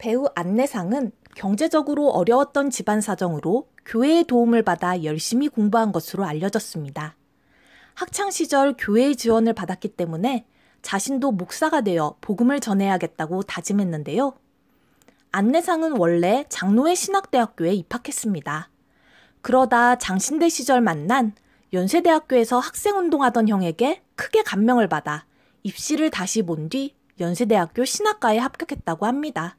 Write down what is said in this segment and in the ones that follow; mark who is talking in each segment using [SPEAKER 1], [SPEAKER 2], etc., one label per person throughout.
[SPEAKER 1] 배우 안내상은 경제적으로 어려웠던 집안 사정으로 교회의 도움을 받아 열심히 공부한 것으로 알려졌습니다. 학창시절 교회의 지원을 받았기 때문에 자신도 목사가 되어 복음을 전해야겠다고 다짐했는데요. 안내상은 원래 장로의 신학대학교에 입학했습니다. 그러다 장신대 시절 만난 연세대학교에서 학생운동하던 형에게 크게 감명을 받아 입시를 다시 본 뒤 연세대학교 신학과에 합격했다고 합니다.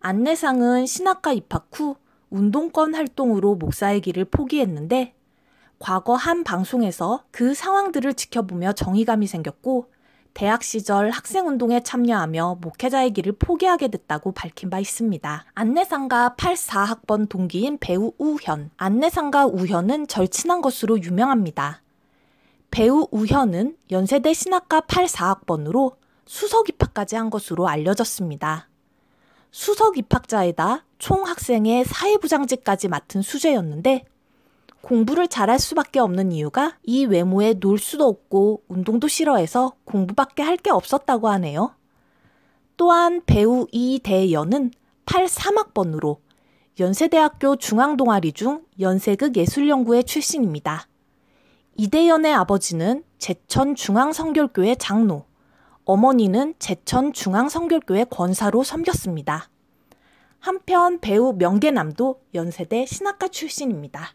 [SPEAKER 1] 안내상은 신학과 입학 후 운동권 활동으로 목사의 길을 포기했는데 과거 한 방송에서 그 상황들을 지켜보며 정의감이 생겼고 대학 시절 학생운동에 참여하며 목회자의 길을 포기하게 됐다고 밝힌 바 있습니다. 안내상과 84학번 동기인 배우 우현. 안내상과 우현은 절친한 것으로 유명합니다. 배우 우현은 연세대 신학과 84학번으로 수석 입학까지 한 것으로 알려졌습니다. 수석 입학자에다 총학생의 사회부장직까지 맡은 수재였는데 공부를 잘할 수밖에 없는 이유가 이 외모에 놀 수도 없고 운동도 싫어해서 공부밖에 할 게 없었다고 하네요. 또한 배우 이대연은 83학번으로 연세대학교 중앙동아리 중 연세극 예술연구회 출신입니다. 이대연의 아버지는 제천 중앙성결교회 장로, 어머니는 제천 중앙성결교회 권사로 섬겼습니다. 한편 배우 명계남도 연세대 신학과 출신입니다.